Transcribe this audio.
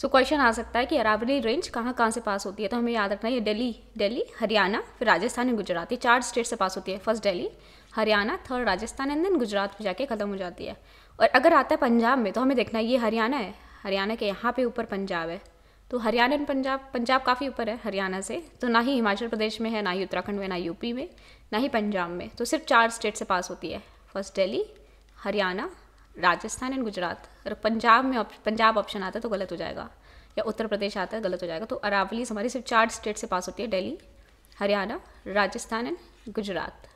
so question आ सकता है कि अरावली रेंज कहाँ कहाँ से पास होती है तो हमें याद रखना है ये दिल्ली दिल्ली हरियाणा फिर राजस्थान एंड गुजरात ये चार स्टेट से पास होती है first Delhi Haryana third Rajasthan and then Gujarat में जाके ख़त्म हो जाती है और अगर आता है पंजाब में तो हमें देखना है ये हरियाणा है हरियाणा के यहाँ पे ऊपर पंजाब है तो हरियाणा एंड पंजाब पंजाब काफ़ी ऊपर है हरियाणा से तो ना ही हिमाचल प्रदेश में है ना ही उत्तराखंड में ना यूपी में ना ही पंजाब में तो सिर्फ चार स्टेट से पास होती है फर्स्ट दिल्ली हरियाणा राजस्थान एंड गुजरात अगर पंजाब में पंजाब ऑप्शन आता है तो गलत हो जाएगा या उत्तर प्रदेश आता है गलत हो जाएगा तो अरावली हमारी सिर्फ चार स्टेट से पास होती है दिल्ली हरियाणा राजस्थान एंड गुजरात